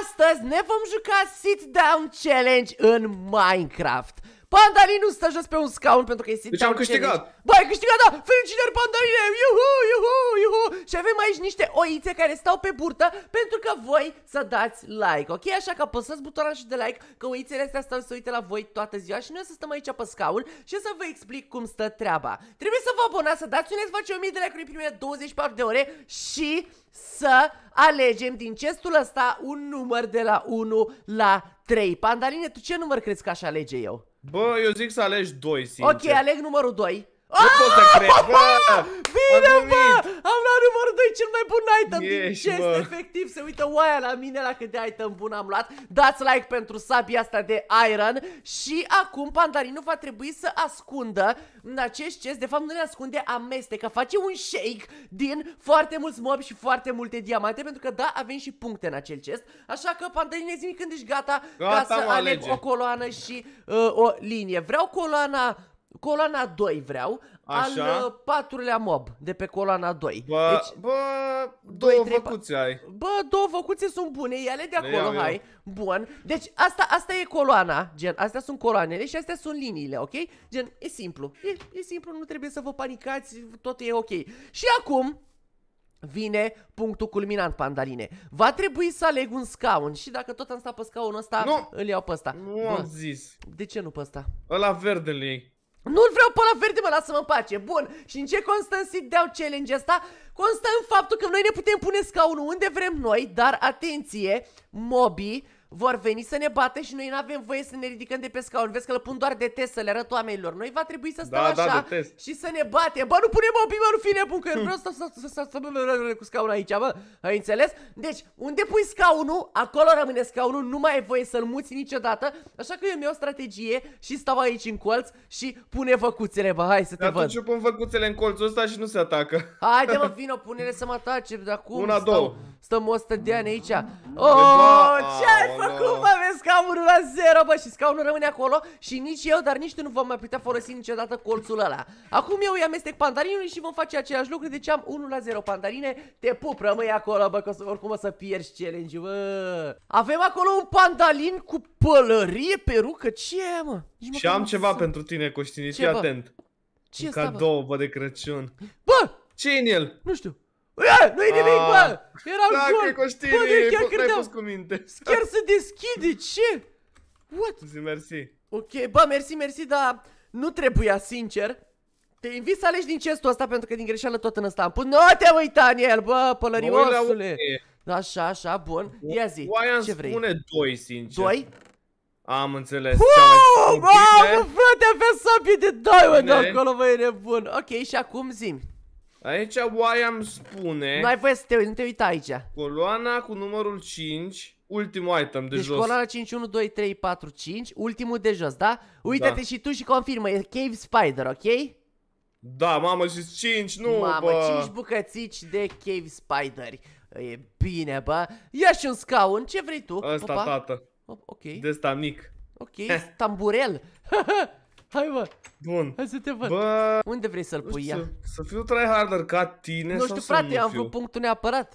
Astăzi ne vom juca sit-down challenge în Minecraft. Pandalin stă jos pe un scaun pentru că este Deci am câștigat. Bă, ai câștigat, da! Felicitări, Pandaline! Iuhu, iuhu, iuhu! Și avem aici niște oițe care stau pe burtă pentru că voi să dați like, ok? Așa că apăsați butonul și de like, că oițele astea stau să uite la voi toată ziua și noi să stăm aici pe scaun și să vă explic cum stă treaba. Trebuie să vă abonați, să dați un face 1000 de like în primele 24 de ore și să alegem din chestul ăsta un număr de la 1 la 3. Pandaline, tu ce număr crezi că aș alege eu? Bă, eu zic să alegi 2, sincer. Ok, aleg numărul 2. Nu pot să ah, cred, bă! Bine, bă! Am luat numărul 2 cel mai bun item Ești, din chest, efectiv. Se uită oaia la mine la cât de item bun am luat. Dați like pentru sabia asta de iron. Și acum pandarinul va trebui să ascundă în acest chest. De fapt, nu ne ascunde, amestecă. Face un shake din foarte mulți mob și foarte multe diamante. Pentru că, da, avem și puncte în acel chest. Așa că, pandarinul, zi când ești gata, gata ca să aleg alege. o coloană și uh, o linie. Vreau coloana coloana 2 vreau, Așa. al uh, patrulea mob de pe coloana 2. Bă, deci, bă două 2, 3, ai. Bă, două făcuțe sunt bune, ia-le de acolo, iau, hai. Iau. Bun. Deci asta, asta e coloana, gen, astea sunt coloanele și astea sunt liniile, ok? Gen, e simplu, e, e simplu, nu trebuie să vă panicați, Tot e ok. Și acum, Vine punctul culminant, pandaline. Va trebui să aleg un scaun și dacă tot am stat pe scaunul ăsta, nu. îl iau pe ăsta. Nu Bă, am zis. De ce nu pe ăsta? Ăla verdele nu-l vreau pe la verde, mă, lasă-mă în pace. Bun, și în ce constă în sit-down challenge asta? Constă în faptul că noi ne putem pune scaunul unde vrem noi, dar atenție, mobii vor veni să ne bată și noi nu avem voie să ne ridicăm de pe scaun. Vezi că le pun doar de test să le arăt oamenilor. Noi va trebui să da, stăm da, așa da, și să ne bate. Bă, nu punem o bimă, nu fi nebun, că vreau să stăm cu scaunul aici, bă. Ai înțeles? Deci, unde pui scaunul, acolo rămâne scaunul, nu mai ai voie să-l muți niciodată. Așa că eu mi o strategie și stau aici în colț și pune văcuțele, bă, hai să te văd. Atunci pun văcuțele în colțul ăsta și nu se atacă. Haide, mă, vino, pune-le să mă atace, dar cum? Una, două. Stăm 100 de ani aici. Oh, ce făcut, bă, avem scaunul la zero, bă, și scaunul rămâne acolo și nici eu, dar nici tu nu vom mai putea folosi niciodată colțul ăla. Acum eu îi amestec pandarinului și vom face același lucru, deci am 1 la 0 pandarine, te pup, rămâi acolo, bă, că oricum o să pierzi challenge, bă. Avem acolo un pandalin cu pălărie, perucă, ce e, mă? Nici și am ceva să... pentru tine, Coștini, fii atent. Ce un cadou, bă, de Crăciun. Bă! ce în el? Nu știu. Ea, nu-i nimic, ah. bă! Era da, gol! Da, că știi, bă, nu chiar credeam. pus cu minte. Chiar se deschide, ce? What? Zi, mersi. Ok, bă, mersi, mersi, dar nu trebuia, sincer. Te invit să alegi din chestul ăsta pentru că din greșeală tot în ăsta am pus. Nu te uita în el, bă, pălăriosule! Așa, așa, bun. Ia zi, ce vrei? spune 2, sincer. 2? Am înțeles Uuu, bă, frate, avea sabie de 2, mă, acolo, e nebun. Ok, și acum zim. Aici oaia îmi spune... Nu ai voie să te uiți, nu te uita aici. Coloana cu numărul 5, ultimul item de deci jos. Deci coloana 5, 1, 2, 3, 4, 5, ultimul de jos, da? Uită-te da. și tu și confirmă, e Cave Spider, ok? Da, mamă, și 5, nu, Mamă, bă. Mamă, 5 bucățici de Cave Spider. E bine, bă. Ia și un scaun, ce vrei tu? Ăsta, tată. O, ok. De ăsta mic. Ok, tamburel. Hai bă! Bun. Hai să te văd. Bă... Unde vrei să-l pui ea? Să, să fiu tryharder ca tine Nu știu, frate, am vrut punctul neapărat.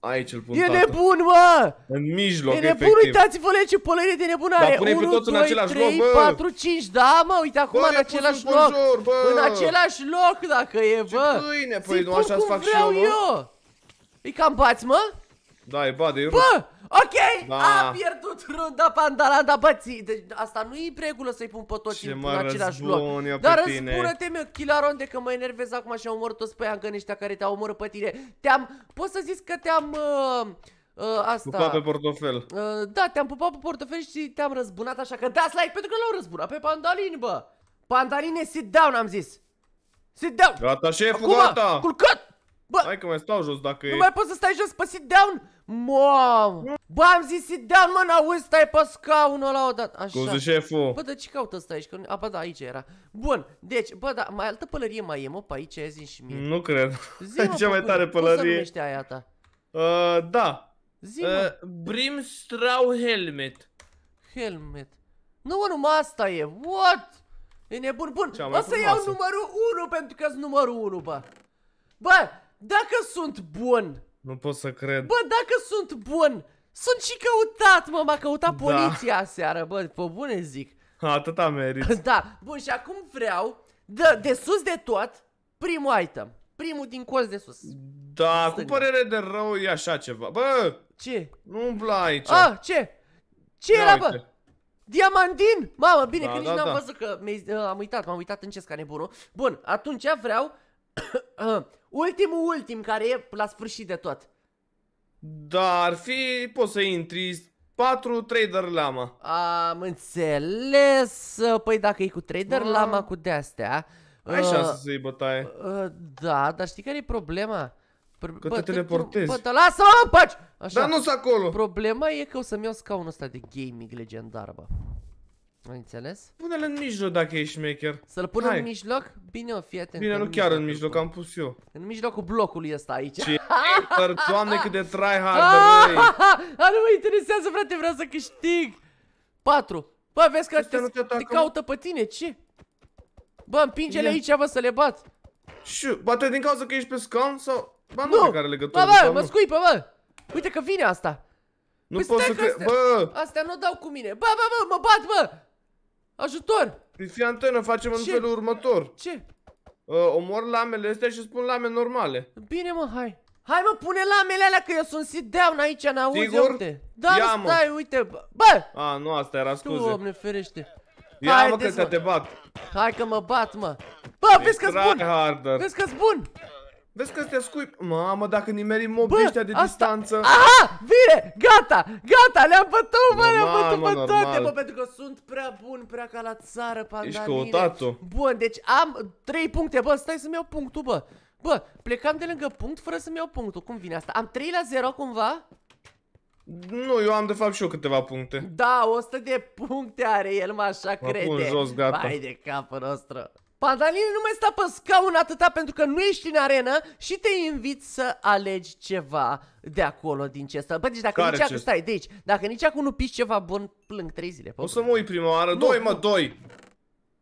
Aici îl pun, E nebun, mă! În mijloc, efectiv! E nebun, uitați-vă le ce pălărie de nebun are. 1, toți 2, în același 3, 4, 5, da, mă, uite acum în același loc. În același loc, dacă e, bă. Ce câine, păi nu așa fac și eu, eu. E cam bați, mă? Dai, bă, de Bă, ok, da. a pierdut runda pantalanta, bă, ții, deci asta nu e regulă să-i pun pe toți în același loc. Dar răzbună te Chilaron, de că mă enervez acum și am omorât toți pe că ăștia care te-au omorât pe tine. Te-am, poți să zici că te-am... Uh, Uh, asta. Pupa pe portofel. Uh, da, te-am pupat pe portofel și te-am răzbunat așa că dați like pentru că l-au răzbunat pe Pandalin, bă. Pandaline, sit down, am zis. Sit down. Gata, șeful, Acum, gata. culcat. Bă. Hai că mai stau jos dacă Nu e... mai poți să stai jos pe sit down. Mam! Bă, am zis să dea mă, n-auzi, stai pe scaunul ăla odată. Așa. Cum zice șeful? Bă, dar ce caută ăsta aici? A, bă, da, aici era. Bun, deci, bă, da, mai altă pălărie mai e, mă, pe aici, zi și mie. Nu cred. Zi, mă, Cea mai tare pălărie. Cum se numește aia ta? Uh, da. Zi, mă. Uh, Brimstraw Helmet. Helmet. Nu, mă, numai asta e. What? E nebun, bun. O să iau numărul 1 pentru că-s numărul 1, bă. Bă, dacă sunt bun, nu pot să cred. Bă, dacă sunt bun, sunt și căutat, mă, m-a căutat da. poliția aseară, bă, pe bune zic. a merit. Da, bun, și acum vreau, de, de sus de tot, primul item. Primul din colț de sus. Da, Stâng. cu părere de rău e așa ceva. Bă! Ce? Nu umbla aici. A, ah, ce? Ce era, bă? Diamantin! Mamă, bine, da, că nici da, n-am da. văzut că uh, am uitat, m-am uitat în ce scane nebunul. Bun, atunci vreau ultimul ultim care e la sfârșit de tot. Da, ar fi, poți să intri 4 trader lama. Am înțeles. Păi dacă e cu trader da. lama cu de-astea... Ai uh, șansă să-i bătaie. Uh, da, dar știi care e problema? Pr că bă, te teleportezi. Bă, lasă-mă în Așa. Dar nu-s acolo. Problema e că o să-mi iau scaunul ăsta de gaming legendar, bă. Ai înțeles? Pune-l în mijloc dacă ești maker. Să-l pun Hai. în mijloc? Bine, o fiate. Bine, nu chiar în mijloc, am pus eu. În mijlocul blocului ăsta aici. Ce hater, doamne, cât de tryhard, ah! băi. nu mă interesează, frate, vreau să câștig. 4. Bă, vezi că te, te caută pe tine, ce? Bă, împinge-le aici, bă, să le bat. Și bate din cauza că ești pe scaun sau... Bă, nu, nu. care legătură. Bă, bă, mă scui, bă. Uite că vine asta. Nu păi pot să Astea, Bă! Astea nu dau cu mine. Bă, bă, bă, mă bat, bă! Ajutor! Prin antenă facem în felul următor. Ce? Uh, omor lamele astea și spun lame normale. Bine mă, hai. Hai mă, pune lamele alea că eu sunt sit down aici, în auzi Sigur? uite. Da, Ia, mă. stai, uite, bă! A, nu, asta era, scuze. Doamne, ferește. Ia Haideți, mă, că te bat. Hai că mă bat, mă. Bă, vezi că-s bun! Harder. Vezi că-s bun! Vezi că te scui. Mamă, dacă nimeri mobii ăștia de asta... distanță. Aha! Bine! Gata! Gata! Le-am bătut, mă, le-am bătut pe toate, mă, pentru că sunt prea bun, prea ca la țară, pandanine. Ești căutat -o. Bun, deci am 3 puncte, bă, stai să-mi iau punctul, bă. Bă, plecam de lângă punct fără să-mi iau punctul. Cum vine asta? Am 3 la 0 cumva? Nu, eu am de fapt și eu câteva puncte Da, 100 de puncte are el, mă, așa mă crede pun jos, gata Hai de capul nostru Pandaline nu mai sta pe scaun atâta pentru că nu ești în arenă și te invit să alegi ceva de acolo din ce stă. Bă, deci dacă Care nici acum, stai, deci, dacă nici acum nu pici ceva bun, plâng trei zile. Pă, o să mă uit prima oară, doi mă, doi!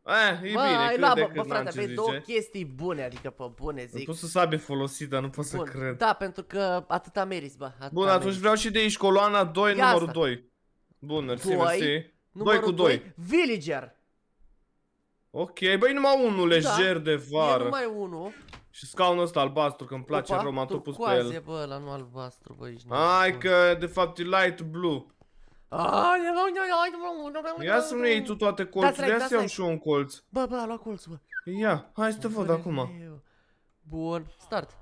Eh, e bă, bine, ai luat, bă, bă, frate, aveai două chestii bune, adică pe bune zic. Tu să sabie folosit, dar nu pot Bun, să cred. Da, pentru că atâta meriți, bă. Atâta Bun, atunci meriți. vreau și de aici coloana 2, numărul 2. Bun, mersi, mersi. 2 cu 2. 2. Villager. Ok, băi numai unul da. lejer da, de vară. E numai unul. Și scaunul ăsta albastru, că mi place Opa, rom, am tot pus pe el. bă, ăla nu albastru, băi, ești Hai că, de fapt, e light blue. Ia să-mi iei tu toate da, colțurile, ia da, să iau și eu un colț. Bă, bă, a luat colțul, bă. Ia, hai să te văd acum. Bun, start.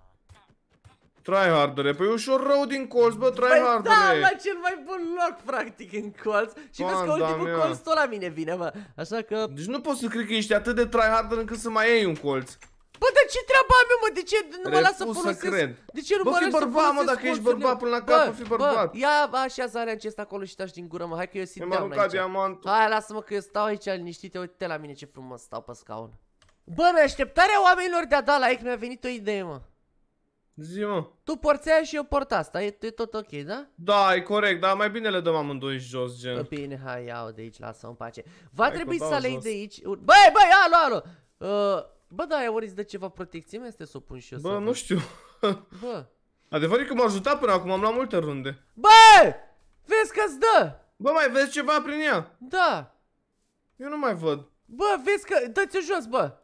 Tryhardere, păi ușor rău din colț, bă, tryhardere. Păi da, la cel mai bun loc, practic, în colț. Și Pan, vezi că ultimul mea. colț tot la mine vine, bă Așa că... Deci nu poți să cred că ești atât de tryharder încât să mai iei un colț. Bă, dar ce treaba mea, mă? De ce nu mă lasă folosesc? Să cred. De ce nu bă, mă las bărbat, mă, dacă ești bărbat până la cap, fi bărbat. Bă, ia așa zarea acesta acolo și taci din gură, mă. Hai că eu simt down aici. diamantul. Hai, lasă-mă că eu stau aici liniștit. Uite la mine ce frumos stau pe scaun. Bă, în așteptarea oamenilor de a da like mi-a venit o idee, mă. Zi, mă. Tu porți aia și eu port asta, e, e tot ok, da? Da, e corect, dar mai bine le dăm amândoi jos, gen. Bine, hai, iau de aici, lasă-o în pace. Va hai trebui să alei de aici... Băi, băi, alu, alu. Uh, bă, da, ori oriți de ceva protecție, este să o pun și eu Bă, să nu știu. bă. Adevărul că m-a ajutat până acum, am luat multe runde. Bă! Vezi că-ți dă! Bă, mai vezi ceva prin ea? Da. Eu nu mai văd. Bă, vezi că... Dă-ți-o jos, bă!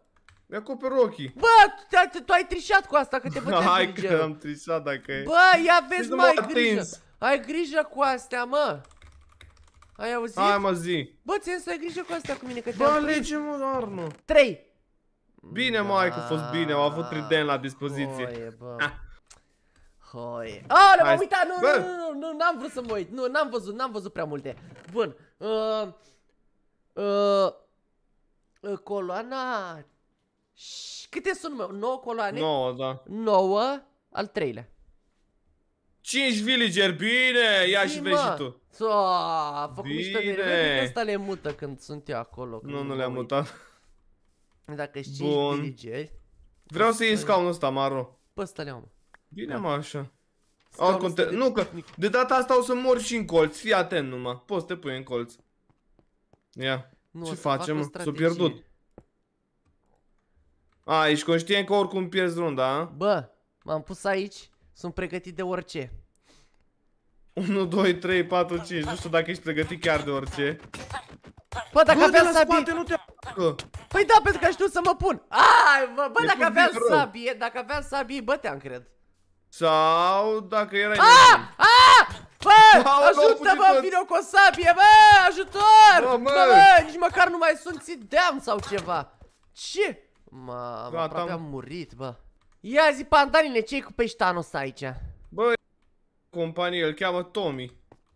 Mi-acoperă ochii. Bă, tu, tu ai trișat cu asta, că te puteai Hai că am trișat dacă e. Bă, ia vezi, mai ai grijă. Ai grijă cu astea, mă. Ai auzit? Hai, mă, zi. Bă, ți să ai grijă cu astea cu mine, că te-am Bă, alege, mă, Arno. Trei. Bine, da, mai că a fost bine, am avut trident la dispoziție. Hoie, bă. Ha. Hoie. Aole, m-am uitat, nu, bă. nu, nu, nu, n-am vrut să mă uit. Nu, n-am văzut, n-am văzut prea multe. Bun. Uh, uh, coloana și câte sunt, mă? 9 coloane? 9, da. 9, al treilea. 5 villager, bine! Ia Ii, și vezi și tu. So, a făcut bine. mișto de asta le mută când sunt eu acolo. Nu, nu le-am mutat. Dacă ești 5 Bun. villageri... Vreau să iei scaunul ăsta, Maro. Pe ăsta le mă. Bine, da. mă, așa. Oricum te... Nu, că de data asta o să mor și în colț. Fii atent numai. Poți să te pui în colț. Ia. Nu, Ce facem? S-a pierdut. A, ești conștient că oricum pierzi runda, a? Bă, m-am pus aici, sunt pregătit de orice. 1, 2, 3, 4, 5, nu știu dacă ești pregătit chiar de orice. Bă, dacă bă, aveam sabie... Spate, nu te... Păi da, pentru că știu să mă pun. Ai, bă, bă dacă aveam rău. sabie, dacă aveam sabie, bă, te-am cred. Sau dacă erai... A! A! Bă, ajută-mă, vine o cu o sabie, bă, ajutor! Bă, bă, Bă, bă, nici măcar nu mai sunt țideam sau ceva. Ce? Mă, Gata, aproape am murit, bă. Ia zi, pandanile, ce cu peștanu ăsta aici? Bă, companie, îl cheamă Tommy.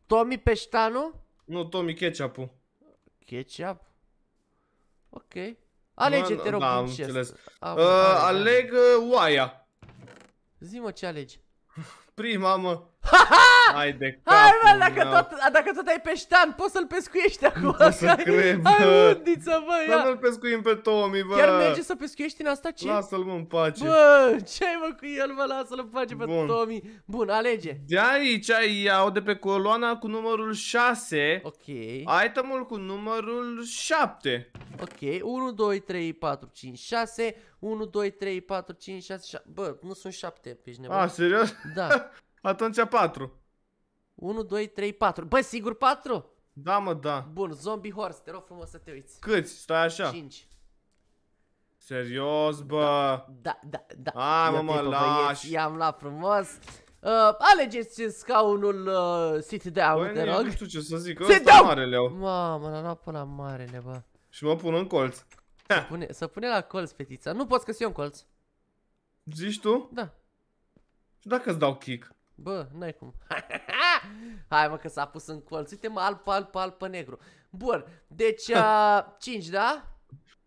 Tommy peștanu? Nu, Tommy ketchup-ul. Ketchup? Ok. Alege, te rog, da, am înțeles. Am, uh, ă, aleg uh, oaia. Zi, mă, ce alegi? Prima, mă. Hai de capul Hai, man, dacă, meu. tot, dacă tot ai peștean, poți să-l pescuiești acum. Nu să cred, Hai, undiță, bă, ia. să nu-l pescuim pe Tommy, bă. Chiar merge să pescuiești în asta? Ce? Lasă-l, mă, în pace. Bă, ce-ai, mă, cu el, mă, lasă-l în pace Bun. pe Tommy. Bun, alege. De aici ai iau de pe coloana cu numărul 6. Ok. Itemul cu numărul 7. Ok, 1, 2, 3, 4, 5, 6. 1, 2, 3, 4, 5, 6, 7. Bă, nu sunt 7, ești nebun. A, serios? Da. Atunci 4. 1, 2, 3, 4. Bă, sigur 4? Da, mă, da. Bun, zombie horse, te rog frumos să te uiți. Câți? Stai așa. 5. Serios, bă. Da, da, da. da. Hai, mă, mă, lași. I-am luat frumos. Uh, alegeți scaunul uh, City Down, păi te rog. Nu știu ce să zic, ăsta marele au. Mamă, l-am luat până la marele, bă. Și mă pun în colț. Să pune, să pune la colț, fetița. Nu poți că eu în colț. Zici tu? Da. Și dacă îți dau kick? Bă, n-ai cum. Hai mă că s-a pus în colț. Uite mă, alb, alb, alb pe negru. Bun, deci uh, 5, da?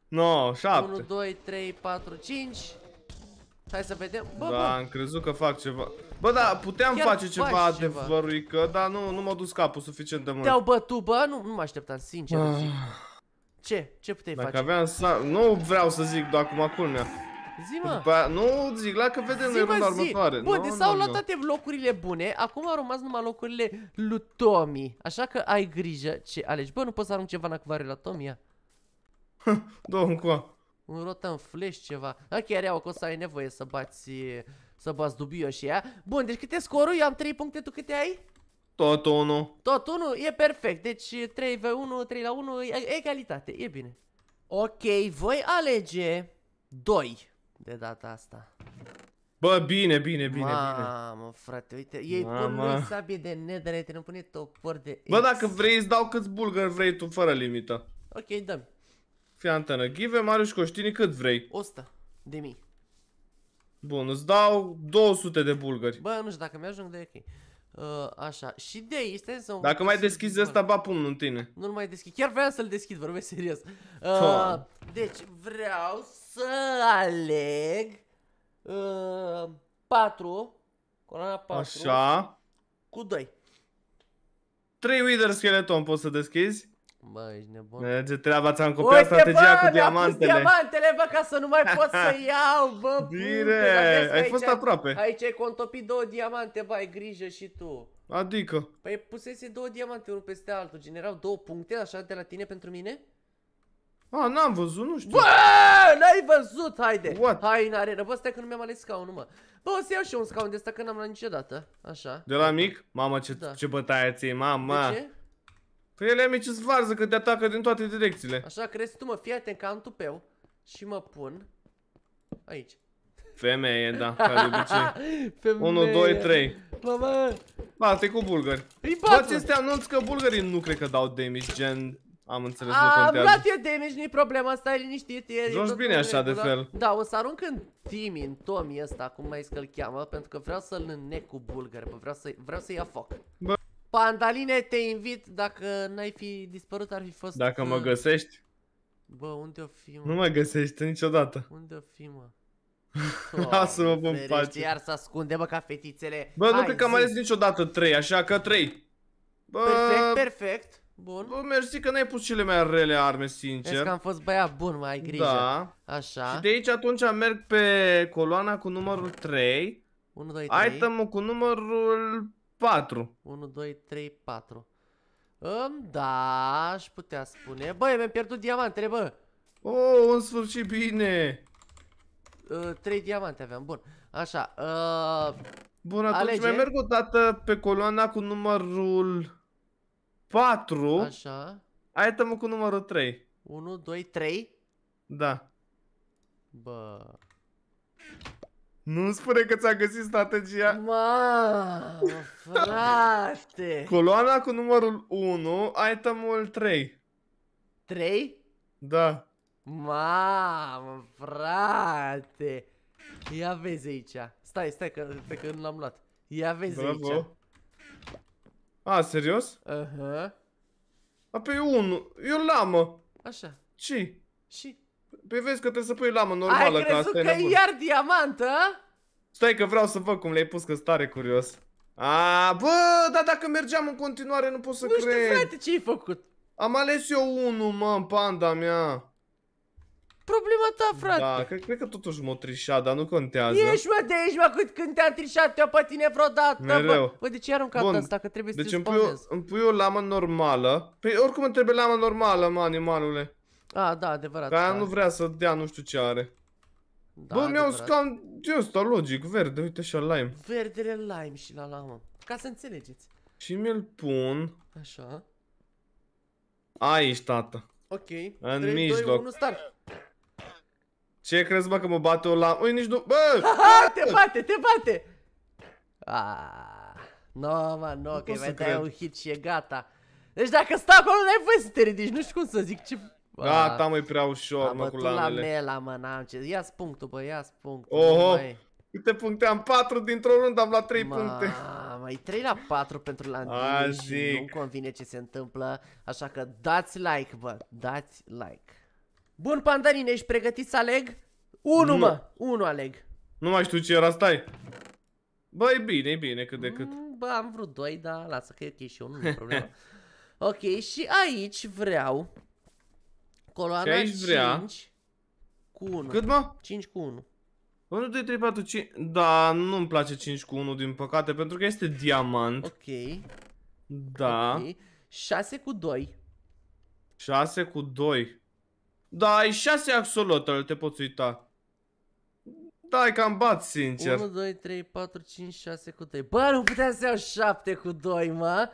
No, 7. 1, 2, 3, 4, 5. Hai să vedem. Bă, da, bă. am crezut că fac ceva. Bă, da, puteam Chiar face ceva adevăruică, dar nu, nu m-a dus capul suficient de mult. Te-au bătut, bă? Nu, nu mă așteptam, sincer. Ah. Ce? Ce puteai Dacă face? Aveam să... Nu vreau să zic, doar acum culmea. Zi, mă. După aia, nu zic, la că vedem noi runda următoare. Bun, no, deci s-au no, luat no. toate locurile bune, acum au rămas numai locurile lui Tommy. Așa că ai grijă ce alegi. Bă, nu poți să arunc ceva în acvariu la Tommy, ia. Două încoa. Un rotan flash ceva. Ok, Reau, că o să ai nevoie să bați, să bați dubio și ea. Bun, deci câte scoruri? Eu am 3 puncte, tu câte ai? Tot 1. Tot 1? E perfect. Deci 3 v 1, 3 la 1, egalitate. E bine. Ok, voi alege 2 de data asta. Bă, bine, bine, bine, Mamă, bine. Mamă, frate, uite, ei Mamă. pun sabie de netherite, nu pune topor de Bă, dacă vrei, îți dau câți bulgări vrei tu, fără limită. Ok, dăm. Fii antenă, give, Marius Coștini, cât vrei? 100 de mii. Bun, îți dau 200 de bulgări. Bă, nu știu, dacă mi-ajung de ok. Uh, așa, și de aici stai să Dacă mai deschizi de asta, ba în tine Nu-l mai deschid, chiar vreau să-l deschid, vorbesc serios uh, Deci, vreau să aleg uh, 4, coloana 4, Așa. cu 2. 3 Wither Skeleton poți să deschizi? Bă, ești nebun. Merge treaba, ți-am copiat Uite, strategia bă, cu diamantele. Uite, bă, diamantele, bă, ca să nu mai pot să iau, bă, Dire, ai aici, fost aproape. Aici ai contopit două diamante, bă, ai grijă și tu. Adică? Păi pusese două diamante unul peste altul, generau două puncte așa de la tine pentru mine? A, ah, n-am văzut, nu știu. Bă, n-ai văzut, haide. What? Hai în arenă. Bă, stai că nu mi-am ales scaunul, mă. Bă, o să iau și un scaun de ăsta, că n-am la niciodată. Așa. De la mic? Mamă, ce, da. ce bătaie ții, mama. De ce? Păi ele mici îți varză că te atacă din toate direcțiile. Așa, crezi tu, mă, fii atent că am tupeu și mă pun aici. Femeie, da, ca de obicei. Femeie. 1, 2, 3. Mamă! Bate cu bulgări. Îi bat! Bă, ți anunț că bulgării nu cred că dau damage, gen... Am înțeles, A, nu contează. Am luat eu damage, nu-i problema, stai liniștit. E, Joci bine așa de fel. Da, o să arunc în Timin, Tommy ăsta, cum mai că-l cheamă, pentru că vreau să-l înnec cu bulgare. bă, vreau să-i vreau să ia foc. Bă. Pandaline, te invit, dacă n-ai fi dispărut, ar fi fost... Dacă mă uh, găsești? Bă, unde o fi, mă? Nu mă găsești niciodată. Unde o fi, mă? Lasă-mă în pace. Iar să ascunde, bă, ca fetițele. Bă, nu cred că am ales niciodată 3, așa că 3. Bă... Perfect, perfect. Bun. Bă, mersi că n-ai pus cele mai rele arme, sincer. Vezi că am fost băiat bun, mai ai grijă. Da. Așa. Și de aici atunci merg pe coloana cu numărul 3. 1, 2, 3. item cu numărul 4. 1, 2, 3, 4. Îmi da, aș putea spune. Băi, mi-am pierdut diamantele, bă. O, Oh, în sfârșit bine. Uh, ă, 3 diamante aveam, bun. Așa, uh... Bun, atunci Alege. mai merg o dată pe coloana cu numărul 4. Așa. item mă cu numărul 3. 1, 2, 3? Da. Bă. Nu spune că ți-a găsit strategia. Mă, frate. Coloana cu numărul 1, itemul 3. 3? Da. Mamă, frate. Ia vezi aici. Stai, stai că, că nu l-am luat. Ia vezi Bravo. aici. A, serios? Aha. A, pe unul. E o lamă. Așa. Și? Și? Păi vezi că trebuie să pui lamă normală. Ai crezut că, că e iar diamantă? Stai că vreau să văd cum le-ai pus, că stare curios. A, bă, dar dacă mergeam în continuare nu pot să cred. Nu știu, frate, ce-ai făcut? Am ales eu unul, mă, panda mea problema ta, frate. Da, cred, cred că totuși m-o trișat, dar nu contează. Ești, mă, de aici, mă, cât, când te-am trișat eu pe tine vreodată, Mereu. Bă. bă, de ce ai aruncat Bun. asta, că trebuie deci să te Deci îmi pui o lamă normală. Păi oricum îmi trebuie lamă normală, mă, animalule. A, da, adevărat. Că nu vrea să dea nu știu ce are. Da, Bă, mi-au scam de ăsta, logic, verde, uite așa, lime. Verdele lime și la lamă, ca să înțelegeți. Și mi-l pun... Așa. Aici, tată. Ok, în 3, mijloc. 2, 1, start. Ce crezi, mă, că mă bate o la... Ui, nici nu... Bă! Aha, te bate, te bate! Ah, no, mă, no, nu că mai dai un hit și e gata. Deci dacă stau acolo, n-ai voie să te ridici, nu știu cum să zic ce... Ah. Gata, mă, e prea ușor, mă, cu lamele. la mela, mă, n-am ce... Ia-ți punctul, bă, ia-ți punctul, Oho! Bă, Câte puncte am? 4 dintr-o rundă, am luat 3 Ma, puncte. Mai 3 la 4 pentru Landini și nu-mi convine ce se întâmplă, așa că dați like, bă, dați like. Bun, Pandarin, ești pregătit să aleg? Unu, mă! Unu aleg. Nu mai știu ce era, stai. Bă, e bine, e bine, cât de cât. Mm, bă, am vrut doi, dar lasă că e ok și eu, nu e problemă. ok, și aici vreau coloana aici 5 cu 1. Cât, mă? 5 cu 1. 1, 2, 3, 4, 5... Da, nu-mi place 5 cu 1, din păcate, pentru că este diamant. Ok. Da. Okay. 6 cu 2. 6 cu 2. Da, ai 6 axolotele, te poți uita. Da, e cam bat, sincer. 1, 2, 3, 4, 5, 6 cu 2. Bă, nu puteam să iau 7 cu 2, mă!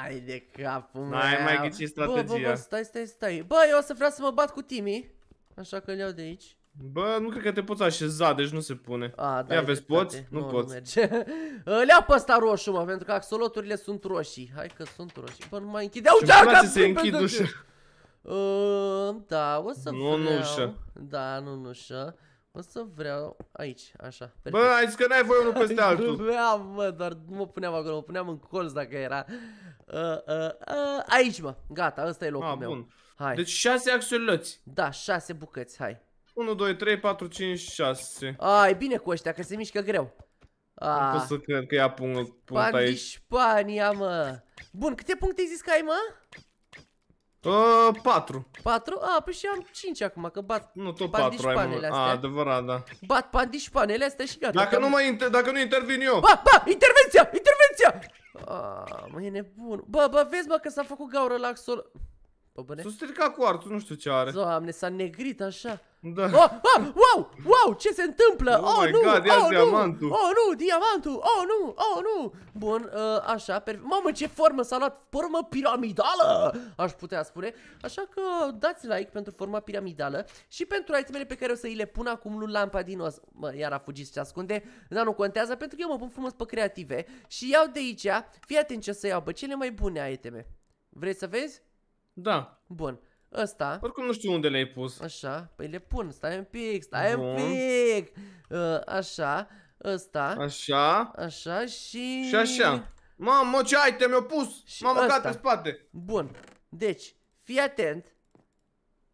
Hai de capul meu. Ai mai ghicit strategia. Bă, bă, bă, stai, stai, stai. Bă, eu o să vreau să mă bat cu Timi. Așa că îl iau de aici. Bă, nu cred că te poți așeza, deci nu se pune. A, da, Ia vezi, poți? Nu, nu poți. Îl iau pe ăsta roșu, mă, pentru că axoloturile sunt roșii. Hai că sunt roșii. Bă, nu mai închide. Uite, că se închid ușa. Ehm, da, o să nu, vreau... Nu, ușă. Da, nu, nu, ușă. O să vreau aici, așa. Perfect. Bă, ai zis că n-ai voie unul peste altul. Vreau, mă, doar nu mă puneam acolo, mă puneam în colț dacă era. Uh, uh, uh, aici, mă, gata, ăsta e locul A, ah, meu. Bun. Hai. Deci șase axolăți. Da, șase bucăți, hai. 1, 2, 3, 4, 5, 6. A, e bine cu ăștia, că se mișcă greu. A. Nu pot ah. să cred că ia punct, punct aici. Spania, mă. Bun, câte puncte ai zis că ai, mă? Uh, 4 4? A, păi și am 5 acum, că bat Nu, tot 4 ai mă, A, adevărat, da Bat pandișpanele astea și gata Dacă, nu, mai inter dacă nu intervin eu Ba, ba, intervenția, intervenția Ah, mă, e nebun Bă, bă, vezi, bă, că s-a făcut gaură la axol Bă, bune S-a stricat cu arțul, nu știu ce are Doamne, s-a negrit așa da. Oh, oh, wow, wow, ce se întâmplă? Oh, oh nu, God, oh, nu, oh nu, diamantul, oh nu, oh nu. Bun, uh, așa, perfect. Mamă, ce formă s-a luat, formă piramidală, aș putea spune. Așa că dați like pentru forma piramidală și pentru itemele pe care o să îi le pun acum lui os. Mă, iar a fugit ce ascunde, dar nu contează pentru că eu mă pun frumos pe creative și iau de aici, fii atent ce să iau, bă, cele mai bune iteme. Vrei să vezi? Da. Bun. Ăsta. Oricum nu știu unde le-ai pus. Așa, păi le pun, stai un pic, stai Bun. un pic. Uh, așa, ăsta. Așa. Așa și... Și așa. Mamă, ce ai, te mi o pus! M-am mâncat pe spate. Bun. Deci, fii atent.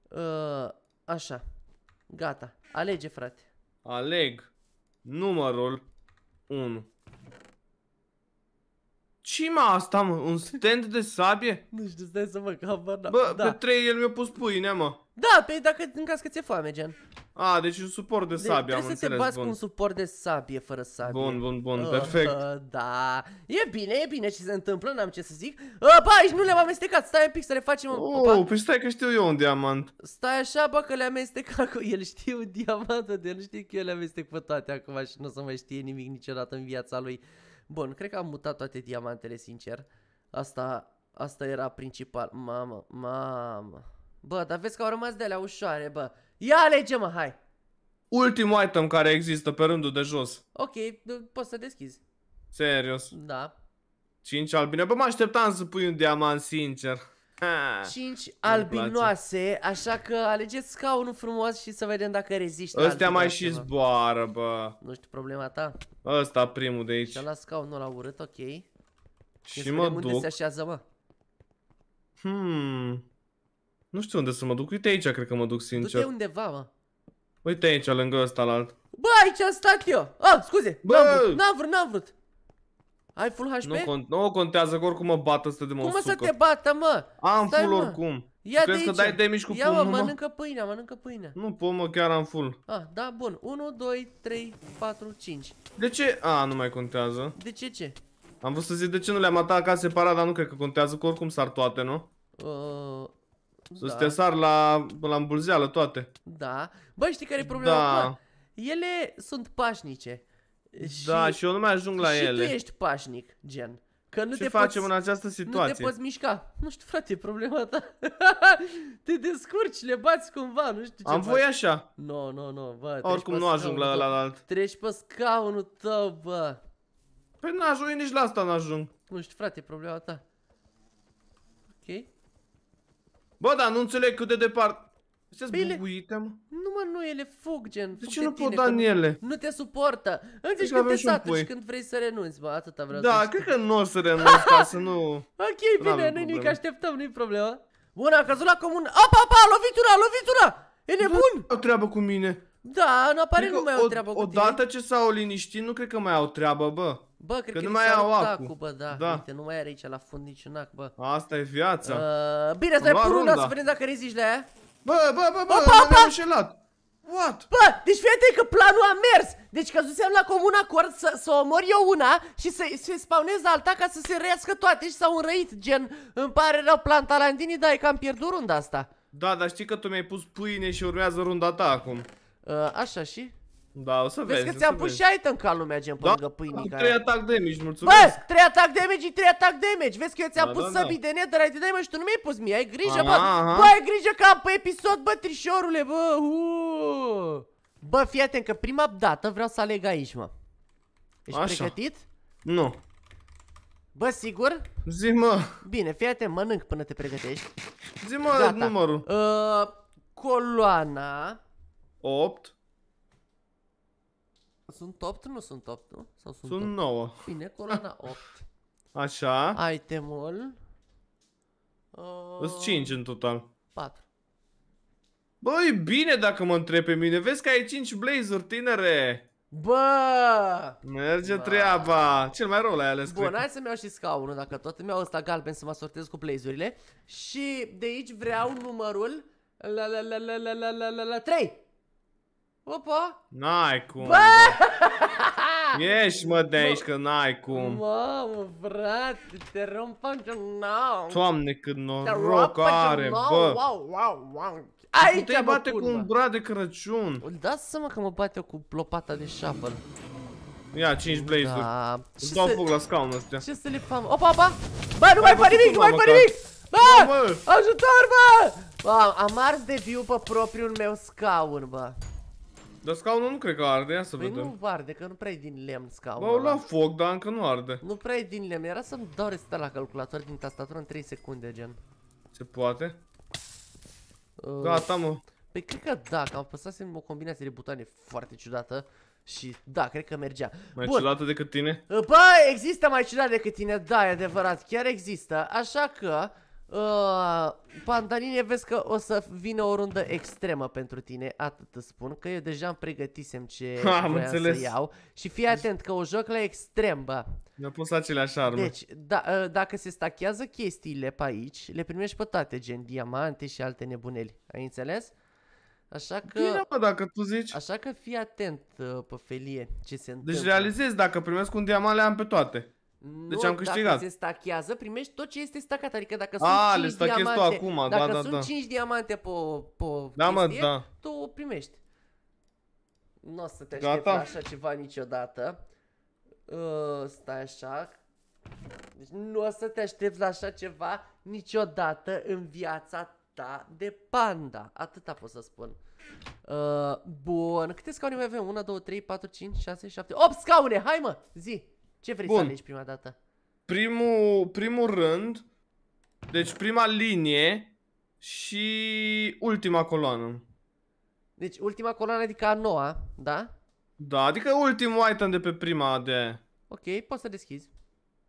Uh, așa. Gata. Alege, frate. Aleg numărul 1 ce mă asta, mă? Un stand de sabie? Nu știu, stai să mă cabar, da. Bă, da. pe trei el mi-a pus pâinea, mă. Da, pe dacă în caz că ți-e foame, gen. A, deci un suport de deci sabie, de, am să înțeles, te bați bun. cu un suport de sabie fără sabie. Bun, bun, bun, uh, perfect. Uh, da, e bine, e bine ce se întâmplă, n-am ce să zic. Uh, aici nu le-am amestecat, stai un pic să le facem... Oh, opa. păi stai că știu eu un diamant. Stai așa, bă, că le amestecat cu el, știu un diamant, de el știu că eu le amestec pe toate acum și nu o să mai știe nimic niciodată în viața lui. Bun, cred că am mutat toate diamantele, sincer. Asta, asta era principal. Mamă, mamă. Bă, dar vezi că au rămas de alea ușoare, bă. Ia alege, mă, hai! Ultimul item care există pe rândul de jos. Ok, poți să deschizi. Serios? Da. Cinci albine. Bă, mă așteptam să pui un diamant, sincer. 5 ah, albinoase, așa că alegeți scaunul frumos și să vedem dacă reziști Ăstea mai și zboară, bă. Nu știu problema ta. Ăsta primul de aici. Și la scaunul la urât, ok. Și mă duc. unde se așează, mă. Hmm. Nu știu unde să mă duc. Uite aici, cred că mă duc sincer. Du-te undeva, mă. Uite aici, lângă ăsta la alt. Bă, aici am stat eu. Ah, scuze. Bă, n-am vrut, n-am vrut. Ai full HP? Nu, cont nu contează, că oricum mă bat ăsta de mă Cum mă să te bată, mă? Am Stai, full mă. oricum. Ia Crezi de aici. că dai damage cu Ia, pumnul, mă, mănâncă pâinea, mănâncă pâinea. Nu, pot, mă, chiar am full. Ah, da, bun. 1, 2, 3, 4, 5. De ce? A, ah, nu mai contează. De ce ce? Am vrut să zic de ce nu le-am atacat separat, dar nu cred că contează, că oricum s-ar toate, nu? Uh, să da. te sar la, la îmbulzeală toate. Da. Bă, știi care e problema? Da. Ele sunt pașnice. Și da, și eu nu mai ajung la și ele. Și tu ești pașnic, gen. Că nu Ce te facem poți, în această situație? Nu te poți mișca. Nu știu, frate, e problema ta. te descurci, le bați cumva, nu știu ce Am voie așa. Nu, nu, nu, bă. Oricum nu ajung la ăla alt. Treci pe scaunul tău, bă. Păi n-ajung, nici la asta n-ajung. Nu știu, frate, e problema ta. Ok? Bă, dar nu înțeleg cât de departe... Astea zbubuite, păi mă? Nu, mă, nu, ele fug, gen. De ce nu pot da în ele? Nu te suportă. Înțelegi când te saturi și când vrei să renunți, bă, atâta vreau da, să Da, cred că nu o să renunți ca să nu... Ok, bine, nu-i nimic, așteptăm, nu-i problemă. Bun, a căzut la comun. Apa, apa, lovitura, lovitura! E nebun! o treabă cu mine. Da, nu apare nu mai au treabă cu tine. Odată ce s-au liniștit, nu cred că mai au treabă, bă. Bă, cred că, că nu mai au acu. bă, da, da. Uite, nu mai are aici la fund niciun ac, bă. Asta e viața. Uh, bine, stai purul, să vedem dacă rezici la aia. Bă, bă, bă, bă, opa, opa. înșelat. What? Bă, deci fii că planul a mers. Deci că zisem la comun acord să, să omor eu una și să se spawnez alta ca să se reiască toate și s-au înrăit. Gen, îmi pare rău plan Talandini, dar e cam pierdut runda asta. Da, dar știi că tu mi-ai pus pâine și urmează runda ta acum. A, uh, așa și? Da, o să vezi. Vezi că ți-am pus și item ca lumea, gen, pe da. lângă pâinii care... 3 attack damage, mulțumesc. Bă, 3 attack damage și 3 attack damage. Vezi că eu ți-am da, pus da, săbii de nether, ai de damage și tu nu mi-ai pus mie. Ai grijă, bă. Bă, ai grijă ca pe episod, bă, trișorule, bă. Bă, fii atent că prima dată vreau să aleg aici, mă. Ești pregătit? Nu. Bă, sigur? Zi, mă. Bine, fii atent, mănânc până te pregătești. Zi, mă, numărul. Uh, coloana. 8. Sunt 8, nu sunt 8, nu? Sau sunt, sunt 8? 9. Bine, coloana 8. Așa. Itemul. Sunt Uh, 5 în total. 4. Băi, bine dacă mă întreb pe mine. Vezi că ai 5 blazer, tinere. Bă! Merge Bă. treaba. Cel mai rău l-ai ales, Bun, hai să-mi iau și scaunul, dacă tot îmi iau ăsta galben să mă sortez cu blazurile. Și de aici vreau numărul... La la la la la la la la la 3! Opa! N-ai cum! Bă! Ieși mă de aici că n-ai cum! Mamă, frate, te rompam ce n-au! Doamne, cât noroc are, bă! Wow, wow, wow! Aici te bate cu un brad de Crăciun! Dați seama că mă bate cu plopata de șapăl! Ia, 5 da. blaze-uri. Da. Îți dau foc la scaunul ăsta. Ce să le fac? Opa, opa! Bă, nu mai fac nimic, nu mai fac nimic! Bă! Ajutor, bă! Bă, am ars de viu pe propriul meu scaun, bă. Dar scaunul nu cred că arde, ia să păi vedem. nu arde, că nu prea e din lemn scaunul Bă, la foc, dar încă nu arde. Nu prea e din lemn, era să-mi dau resta la calculator din tastatură în 3 secunde, gen. Se poate? Uh, Gata, mă. Păi cred că da, că am apăsasem o combinație de butoane foarte ciudată. Și da, cred că mergea Mai Bun. ciudată decât tine? Bă, există mai ciudat decât tine, da, e adevărat, chiar există Așa că Uh, Pandaline, vezi că o să vină o rundă extremă pentru tine, atât îți spun, că eu deja am pregătisem ce am înțeles. să iau. Și fii atent că o joc la extrem, bă. Mi-a pus aceleași arme. Deci, da, uh, dacă se stachează chestiile pe aici, le primești pe toate, gen diamante și alte nebuneli. Ai înțeles? Așa că... Bine, bă, dacă tu zici. Așa că fii atent uh, pe felie ce se deci întâmplă. Deci realizezi, dacă primesc un diamant, le am pe toate. Nu, deci am câștigat. Dacă se stachează, primești tot ce este stacat. Adică dacă sunt A, 5 le diamante, tu acum, da, dacă da, sunt da. 5 diamante pe, pe da, chestie, mă, da. tu o primești. Nu o să te aștept așa ceva niciodată. Uh, stai așa. Deci nu o să te aștepți la așa ceva niciodată în viața ta de panda. Atâta pot să spun. Uh, bun, câte scaune mai avem? 1, 2, 3, 4, 5, 6, 7, 8 scaune! Hai mă, zi! Ce vrei Bun. să alegi prima dată? Primul, primul rând, deci prima linie și ultima coloană. Deci ultima coloană adică a noua, da? Da, adică ultimul item de pe prima de Ok, poți să deschizi.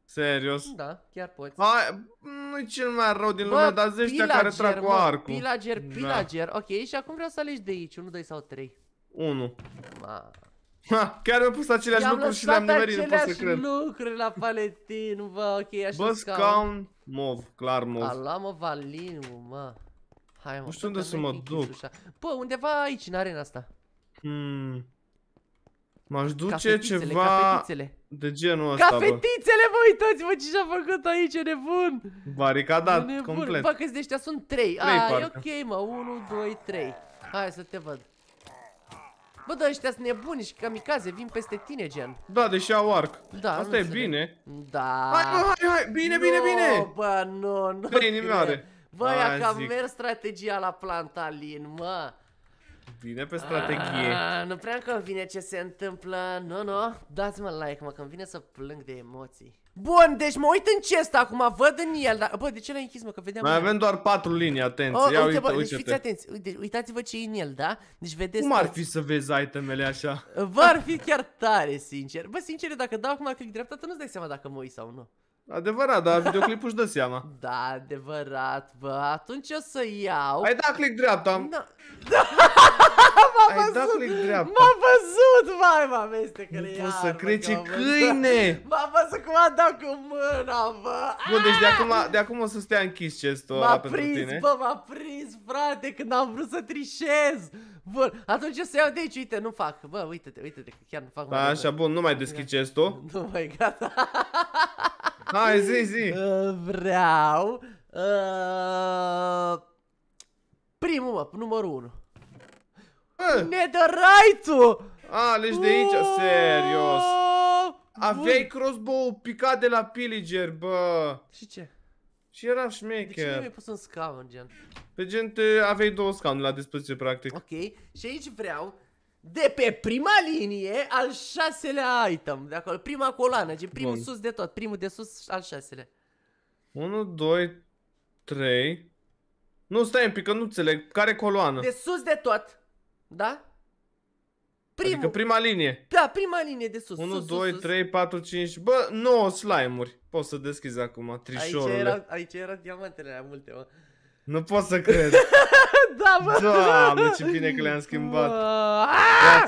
Serios? Da, chiar poți. Hai, nu-i cel mai rău din lume, dar zici ăștia care trag cu arcul. pilager da. pilager da. ok, și acum vreau să alegi de aici, 1, 2 sau 3. 1. Ma. Ha, chiar mi-a pus aceleași lucruri și le-am numerit, nu pot să cred. Am lucruri la paletin, bă, ok, așa Bă, scaun mov, clar mov. A luat mă valinul, mă. Hai, mă, nu știu unde să mă duc. Bă, undeva aici, în arena asta. Hmm. M-aș duce cafetițele, ceva cafetițele. de genul ăsta, Cafetițele, bă, uitați, bă, ce și-a făcut aici, e nebun! Baricadat, nebun. complet. Bă, câți de ăștia sunt trei. 3 ah, e ok, mă, 1, 2, 3. Hai să te văd. Bă, dar ăștia sunt nebuni și kamikaze, vin peste tine, gen. Da, deși au arc. Da, Asta e bine. Da. Hai, hai, hai, bine, bine, bine. bă, nu, nu. Trei inimioare. Bă, ia că am mers strategia la Plantalin, mă. Bine pe strategie. A, nu prea că vine ce se întâmplă. Nu, no, nu. No. Dați-mă like, mă, că vine să plâng de emoții. Bun, deci mă uit în chest acum, văd în el, dar... Bă, de ce l-ai închis, mă, că vedeam... Mai avem doar patru linii, atenție, oh, ia uite, bă, uite deci fiți atenți, uite, uitați-vă ce e în el, da? Deci vedeți... Cum ar fi să vezi itemele așa? Vă ar fi chiar tare, sincer. Bă, sincer, dacă dau acum click dreapta, tu nu-ți dai seama dacă mă uit sau nu. Adevărat, dar videoclipul își dă seama. Da, adevărat, bă, atunci o să iau... Hai da click dreapta. Da. m-a Ai văzut, dat flic dreapta. M-a văzut, vai, mă amestecă Nu iar. să crezi câine. M-a văzut cum a dat cu mâna, bă. Bun, deci de ah! acum, de acum o să stea închis chestul ăla pentru prins, tine. M-a prins, bă, m-a prins, frate, când am vrut să trișez. Bun, atunci o să iau de aici, uite, nu fac, bă, uite-te, uite-te, chiar nu fac. Da, așa, mână. bun, nu mai deschid chestul. Nu mai, gata. Hai, zi, zi. Vreau... Uh, primul, mă, numărul 1. Netherite-ul! A, alegi de aici, serios. Aveai crossbow picat de la pillager, bă. Și ce? Și era șmecher. De ce nu mi-ai pus un scaun, gen? Pe gen, aveai două scaune la dispoziție, practic. Ok, și aici vreau de pe prima linie al șaselea item, de acolo, prima coloană, gen primul Bun. sus de tot, primul de sus al șaselea. 1, 2, 3. Nu, stai un pic, că nu înțeleg. Care coloană? De sus de tot. Da? Primul. Adică prima linie. Da, prima linie de sus. 1, sus, 2, sus, 3, 4, 5, bă, 9 slime-uri. Pot să deschizi acum, trișorule. Aici, era, aici erau diamantele aia multe, mă. Nu pot să cred. da, bă. Doamne, ce bine că le-am schimbat.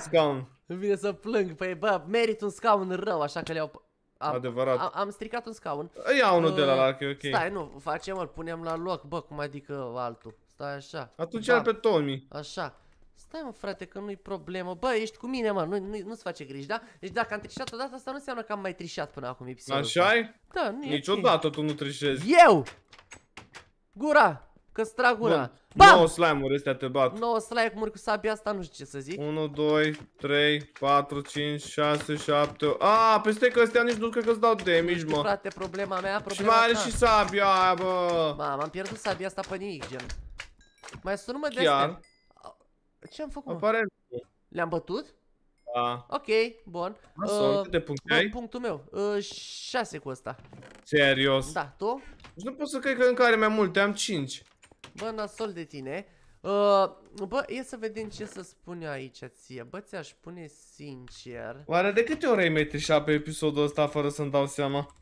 scaun. Îmi vine să plâng. Păi, bă, merit un scaun rău, așa că le-au... Am, Adevărat. Am, am stricat un scaun. Ia unul uh, de la uh, la, că e ok. Stai, nu, facem, l punem la loc, bă, cum adică altul. Stai așa. Atunci da. pe Tommy. Așa. Stai mă frate că nu-i problemă, bă ești cu mine mă, nu, nu, nu-ți face griji, da? Deci dacă am trișat odată asta nu înseamnă că am mai trișat până acum episodul Așa e? Da, nu e Niciodată okay. tu nu trișezi Eu! Gura! Că-ți gura una Bam! 9 slime-uri astea te bat 9 slime-uri cu sabia asta nu știu ce să zic 1, 2, 3, 4, 5, 6, 7 8 A, peste că astea nici nu cred că-ți dau damage mă Frate, problema mea, problema Și mai are ta. și sabia aia bă Mamă, am pierdut sabia asta pe nimic gen mai sună mă de astea ce am făcut? Aparent. Le-am bătut? Da. Ok, bun. uh, câte puncte ai? Punctul meu. Uh, 6 cu ăsta. Serios? Da, tu? Deci nu pot să cred că încă are mai multe, am 5. Bă, nasol de tine. Uh, bă, e să vedem ce să eu aici ție. Bă, ți-aș spune sincer. Oare de câte ore ai metri pe episodul ăsta fără să-mi dau seama?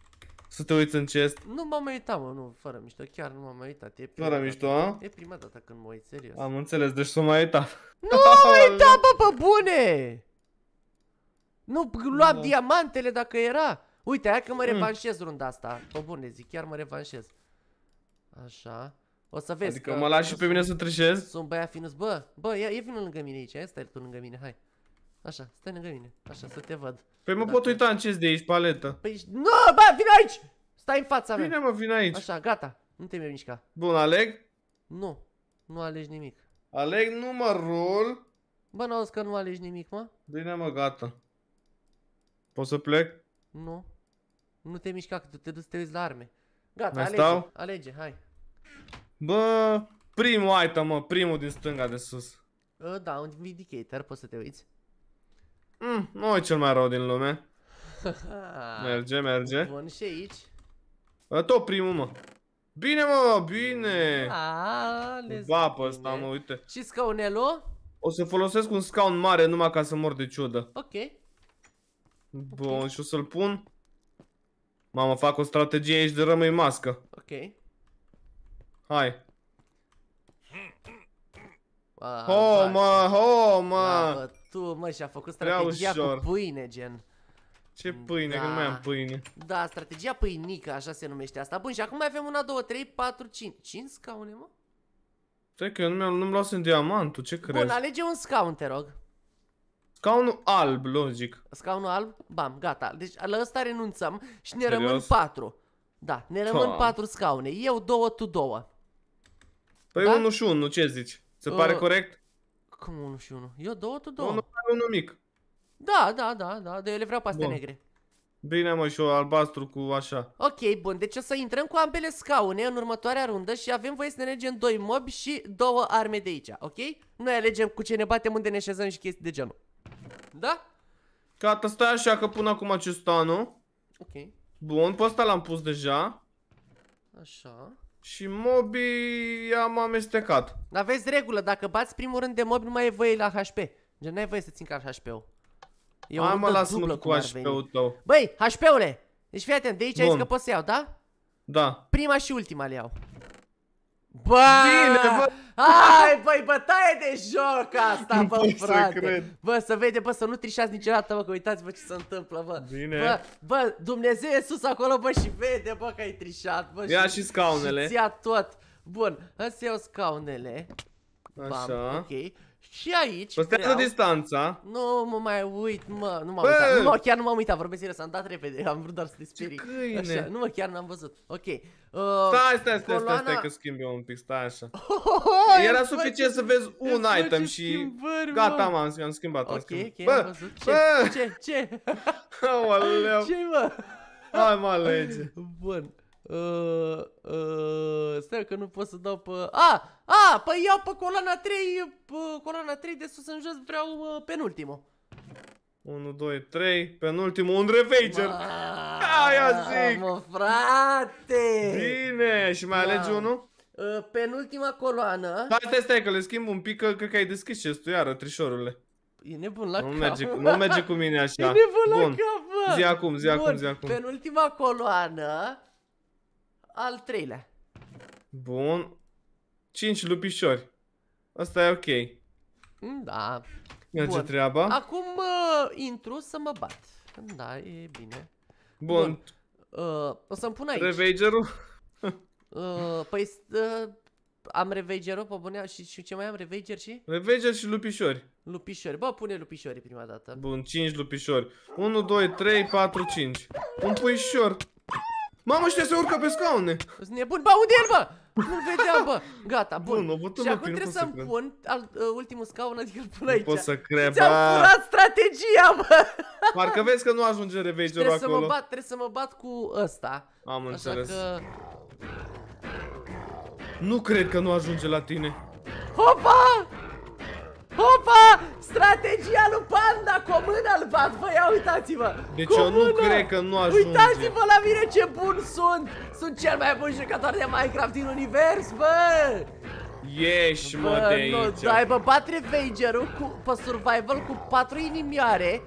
Să te uiți în chest? Nu m-am mai uitat, mă, nu, fără mișto, chiar nu m-am mai uitat. E prima fără mișto, a? E prima dată când mă uit, serios. Am înțeles, deci s-o mai uitat. Nu am uitat, bă, pe bune! Nu, luam da. diamantele dacă era. Uite, aia că mă mm. revanșez mm. runda asta. Pe bune, zic, chiar mă revanșez. Așa. O să vezi Adică că mă lași și pe mine să trășez? Sunt băia finus. Bă, bă, ia, ia vină lângă mine aici. Ia stai tu lângă mine, hai. Așa, stai lângă mine. Așa, să te văd. Păi mă Dacă... pot uita în ce de aici, paletă. Păi Nu, no, bă, vin aici! Stai în fața mea. Vine, mă, vin aici. Așa, gata. Nu te mai mișca. Bun, aleg? Nu. Nu alegi nimic. Aleg numărul... Bă, n că nu alegi nimic, mă? Bine, mă, gata. Poți să plec? Nu. Nu te mișca, că te duci te uiți la arme. Gata, Mai alege. Stau? Alege, hai. Bă, primul item, mă, primul din stânga de sus. Ă, da, un Vindicator, poți să te uiți. Mm, nu e cel mai rău din lume. Merge, merge. Bun și aici. A, ă, tot primul, mă. Bine, mă, bine. A, Ba, pe ăsta, mă, uite. Și scaunelul? O să folosesc un scaun mare numai ca să mor de ciudă. Ok. Bun, okay. și o să-l pun. Mamă, fac o strategie aici de rămâi mască. Ok. Hai. Ah, ho, mă, ho, mă tu, mă, și a făcut strategia cu pâine, gen. Ce pâine, da. că nu mai am da. pâine. Da, strategia pâinică, așa se numește asta. Bun, și acum mai avem una, două, trei, patru, cinci. Cinci scaune, mă? Stai că eu nu-mi nu, las în diamantul, ce crezi? Bun, alege un scaun, te rog. Scaunul alb, logic. Scaunul alb? Bam, gata. Deci la ăsta renunțăm și ne Serios? rămân patru. Da, ne rămân Tom. patru scaune. Eu două, tu două. Păi da? unul și unul, ce zici? Se uh, pare corect? Cum 1 și 1? Eu două, tu două. Unul mare, unul mic. Da, da, da, da, de eu le vreau paste bun. negre. Bine, mă, și o albastru cu așa. Ok, bun, deci o să intrăm cu ambele scaune în următoarea rundă și avem voie să ne alegem doi mobi și două arme de aici, ok? Noi alegem cu ce ne batem, unde ne șezăm și chestii de genul. Da? Gata, stai așa că pun acum acest anul. Ok. Bun, pe ăsta l-am pus deja. Așa. Și mobi am amestecat. Dar vezi regulă, dacă bați primul rând de mobi, nu mai e voie la HP. Gen, n-ai voie să țin ca HP-ul. E Hai mă, las cu HP-ul tău. Băi, HP-ule! Deci fii atent, de aici Bun. ai zis că pot să iau, da? Da. Prima și ultima le iau. Bă! Bine, bă! Hai, băi, bătaie de joc asta, bă, nu frate! Să bă, să vede, bă, să nu trișați niciodată, bă, că uitați-vă ce se întâmplă, bă! Bine! Bă, bă, Dumnezeu e sus acolo, bă, și vede, bă, că ai trișat, bă, Ia și, și scaunele! Și ia tot! Bun, să iau scaunele. Bam, Așa. ok. Și aici Păstrează vreau... distanța Nu mă mai uit, mă, nu m-am uitat Nu, mă, chiar nu m-am uitat, vorbesc serios, am dat repede Am vrut doar să te sperii Așa, nu mă, chiar n-am văzut Ok uh, Stai, stai, stai, stai, stai, că schimb eu un pic, stai așa oh, oh, oh, Era suficient să vezi un item și Gata, mă, am schimbat, am schimbat Ok, ok, am văzut Ce, ce, ce Ce, mă Hai mă, lege Bun Uh, uh, stai că nu pot să dau pe... A, a, păi iau pe coloana 3, pe coloana 3 de sus în jos vreau uh, penultimul. 1, 2, 3, penultimul, un revager. Aia zic! Mă, frate! Bine, și mai Ma. alegi unul? Uh, penultima coloană. Da, stai, stai, că le schimb un pic, că cred că ai deschis chestul iară, trișorule. E nebun la nu cap. Merge, nu merge cu mine așa. E nebun Bun. la cap, bă. Zi acum, zi Bun. acum, zi acum. Penultima coloană al treilea. Bun. 5 lupișori. Asta e ok. Da. Merge Bun. treaba. Acum uh, intru să mă bat. Da, e bine. Bun. Bun. Uh, o să-mi pun aici. Revagerul? uh, păi uh, am revagerul pe bunea și, și ce mai am? Revager și? Revager și lupișori. Lupișori. Bă, pune lupișori prima dată. Bun, 5 lupișori. 1, 2, 3, 4, 5. Un puișor. Mamă, ăștia se urcă pe scaune! Sunt nebun, ba, unde bă? Nu vedeam, bă! Gata, bun. bun bătut, și acum trebuie să-mi pun al, uh, ultimul scaun, adică îl pun aici. Nu pot să cred, Ți-am furat strategia, bă! Parcă vezi că nu ajunge revegerul acolo. Să mă bat, trebuie să mă bat cu ăsta. Am Așa înțeles. Că... Nu cred că nu ajunge la tine. Hopa! Strategia lui Panda cu o mână îl bat, bă, ia uitați-vă! Deci cu eu mână. nu cred că nu ajunge. Uitați-vă la mine ce bun sunt! Sunt cel mai bun jucător de Minecraft din univers, bă! Ieși, bă, mă, de aici. nu, aici. Dai, bă, bat Revager-ul pe survival cu patru inimioare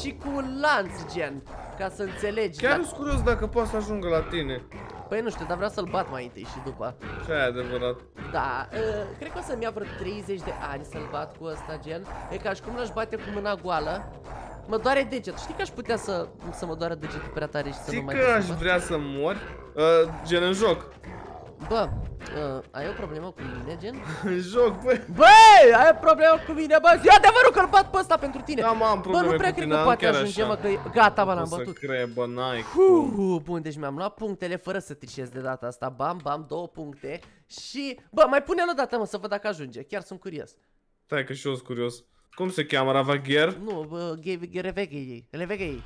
și cu un lanț, gen. Ca să înțelegi Chiar sunt da. curios dacă poate să ajungă la tine Păi nu știu, dar vreau să-l bat mai întâi și după Ce aia adevărat Da, uh, cred că o să-mi ia vreo 30 de ani să-l bat cu ăsta gen E ca și cum l-aș bate cu mâna goală Mă doare degetul, știi că aș putea să, să mă doare degetul prea tare și să știi nu mai... Știi că aș vrea să mor? Uh, gen în joc Bă, uh, ai o problemă cu mine, gen? Joc, bă! bă! ai o problemă cu mine, bă! E adevărul că-l bat pe ăsta pentru tine! Da, mă, am probleme Bă, nu prea cred că poate ajunge, mă, că gata, bă, l-am bătut. Cred, bă, n-ai Bun, deci mi-am luat punctele fără să tricez de data asta. Bam, bam, două puncte. Și, bă, mai pune-l o dată, mă, să văd dacă ajunge. Chiar sunt curios. Stai că și eu sunt curios. Cum se cheamă, Ravagher? Nu, bă, Reveghe ei.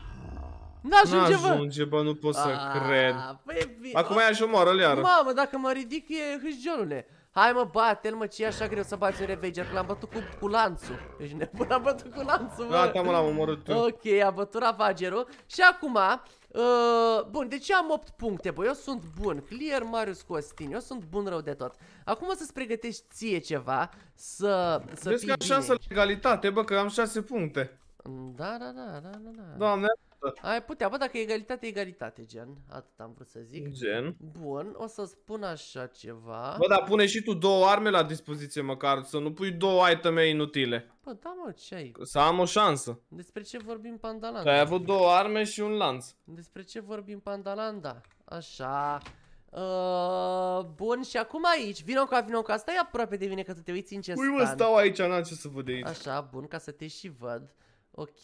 N-ajunge, bă! N-ajunge, bă, nu pot să cred. Păi, acum Acum ai așa moră, leară. Mamă, dacă mă ridic e hâșgiolule. Hai mă, bate-l mă, ce e așa greu să bați un Revenger, că l-am bătut cu, lanțul. Deci nebun, l-am bătut cu lanțul, mă. Gata, mă, l-am omorât tu. Ok, a bătut Ravagerul. Și acum, uh, bun, deci am 8 puncte, bă, eu sunt bun. Clear Marius Costin, eu sunt bun rău de tot. Acum să-ți pregătești ție ceva, să, bine. Vezi că am șansă legalitate, bă, că am 6 puncte. Da, da, da, da, da, da. Doamne, ai putea, bă, dacă e egalitate, egalitate, gen. Atât am vrut să zic. Gen. Bun, o să spun așa ceva. Bă, dar pune și tu două arme la dispoziție măcar, să nu pui două iteme inutile. Bă, da mă, ce ai? Să am o șansă. Despre ce vorbim Pandalanda? ai avut două arme și un lanț. Despre ce vorbim Pandalanda? Așa. Uh, bun, și acum aici, vino cu vino cu asta e aproape de mine că tu te uiți în ce Ui, mă, stau aici, n-am ce să văd de aici. Așa, bun, ca să te și văd. Ok.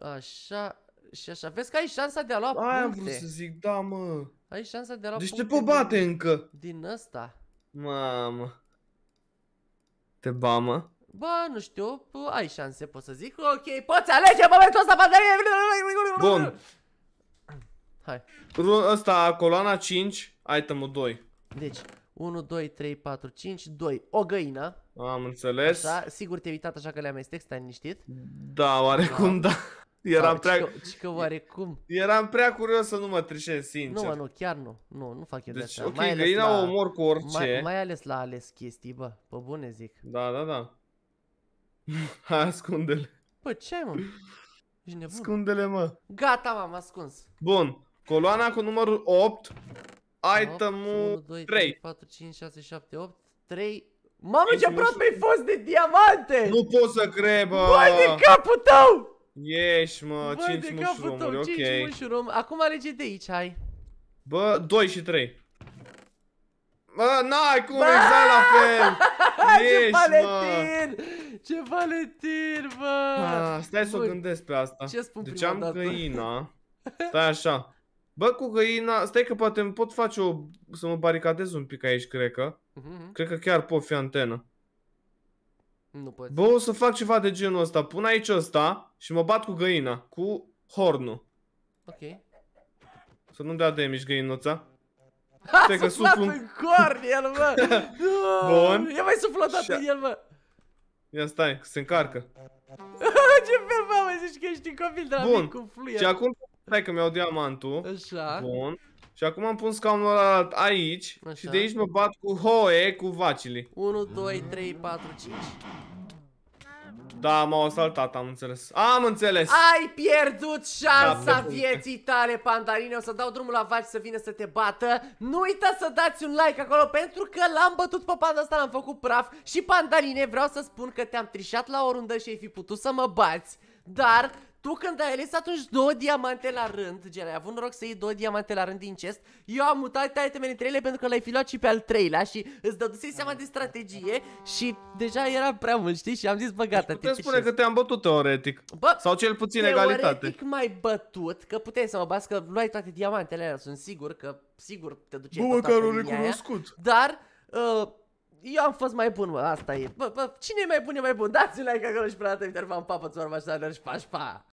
Așa, și așa. Vezi că ai șansa de a lua puncte. Aia am vrut să zic, da, mă. Ai șansa de a lua deci puncte. Deci te bate din, încă. Din ăsta. Mamă. Te bamă? Bă, nu știu, ai șanse, pot să zic. Ok, poți alege momentul ăsta, baterie. Bun. Hai. Ăsta, coloana 5, itemul 2. Deci, 1, 2, 3, 4, 5, 2, o găină. Am înțeles. Așa, sigur te-ai uitat așa că le am estex, stai liniștit. Da, oarecum da. da. Eram prea... Cică, cică cum? Eram prea curios să nu mă trișez, sincer. Nu, mă, nu, chiar nu. Nu, nu fac eu deci, de asta. Ok, mai găina la... o omor cu orice. Mai, mai ales la ales chestii, bă. Pe bune zic. Da, da, da. Hai, ascunde-le. Bă, ce ai, mă? Ești nebun. Ascunde-le, mă. Gata, m-am ascuns. Bun. Coloana cu numărul 8. Itemul 8, 1, 2, 3. 3 4, 5, 6, 7, 8. 3, Mamă, deci ce aproape ai fost de diamante! Nu pot să cred, bă! Bă, de capul tău! Ești, mă, Bă, 5 mushroom-uri, ok. 5 mushroom. Acum alege de aici, hai. Bă, 2 și 3. Bă, n-ai cum, Bă! exact la fel. Ești, ce paletin! Mă. Ce paletin, bă! Ah, stai să o gândesc pe asta. Ce spun deci am dată? găina. Stai așa. Bă, cu găina, stai că poate pot face o... să mă baricadez un pic aici, cred că. Uh mhm. -huh. Cred că chiar pot fi antenă. Nu poți. Bă, o să fac ceva de genul ăsta. Pun aici ăsta și mă bat cu găina. Cu hornul. Ok. Să nu-mi dea damage găinuța. Ha, că suflat un... în corn el, mă! Bun. Ia mai suflat dată el, mă! Ia stai, că se încarcă. Ce fel, mă, mă, zici că ești un copil de la Bun. cu fluier. Și acum, stai că mi-au diamantul. Așa. Bun. Și acum am pus scaunul ăla aici Așa. și de aici mă bat cu hoe, cu vacile. 1, 2, 3, 4, 5. Da, m-au asaltat, am înțeles. Am înțeles! Ai pierdut șansa da, da. vieții tale, Pandarine. O să dau drumul la Vaci să vină să te bată. Nu uita să dați un like acolo pentru că l-am bătut pe panda asta, l-am făcut praf. Și Pandarine, vreau să spun că te-am trișat la o rundă și ai fi putut să mă bați. Dar tu când ai ales atunci două diamante la rând, gen, ai avut noroc să iei două diamante la rând din chest, eu am mutat itemele între treile pentru că l-ai fi luat și pe al treilea și îți dăduse seama de strategie și deja era prea mult, știi? Și am zis, bă, gata, deci te spune că te-am bătut teoretic. Bă, Sau cel puțin teoretic egalitate. Teoretic mai bătut, că puteai să mă bați că luai toate diamantele alea, sunt sigur că, sigur, te duceai Bă, măcar o recunoscut. Dar, uh, eu am fost mai bun, mă, asta e. Bă, bă, cine e mai bun e mai bun. Dați-mi like acolo și până la data viitoare v-am papă, ți-o da, și pa, pa.